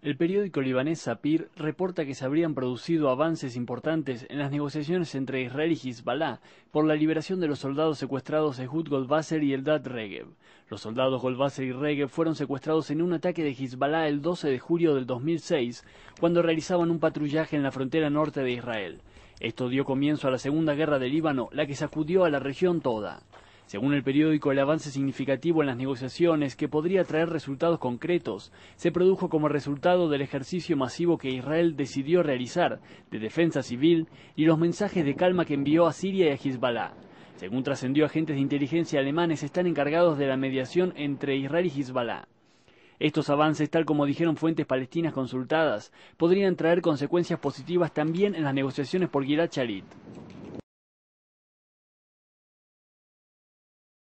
El periódico libanés Sapir reporta que se habrían producido avances importantes en las negociaciones entre Israel y Hezbollah por la liberación de los soldados secuestrados Ehud Goldwasser y Eldad Regev. Los soldados Goldwasser y Regev fueron secuestrados en un ataque de Hezbollah el 12 de julio del 2006, cuando realizaban un patrullaje en la frontera norte de Israel. Esto dio comienzo a la Segunda Guerra del Líbano, la que sacudió a la región toda. Según el periódico, el avance significativo en las negociaciones, que podría traer resultados concretos, se produjo como resultado del ejercicio masivo que Israel decidió realizar de defensa civil y los mensajes de calma que envió a Siria y a Hezbollah. Según trascendió, agentes de inteligencia alemanes están encargados de la mediación entre Israel y Hezbollah. Estos avances, tal como dijeron fuentes palestinas consultadas, podrían traer consecuencias positivas también en las negociaciones por Gilad Shalit.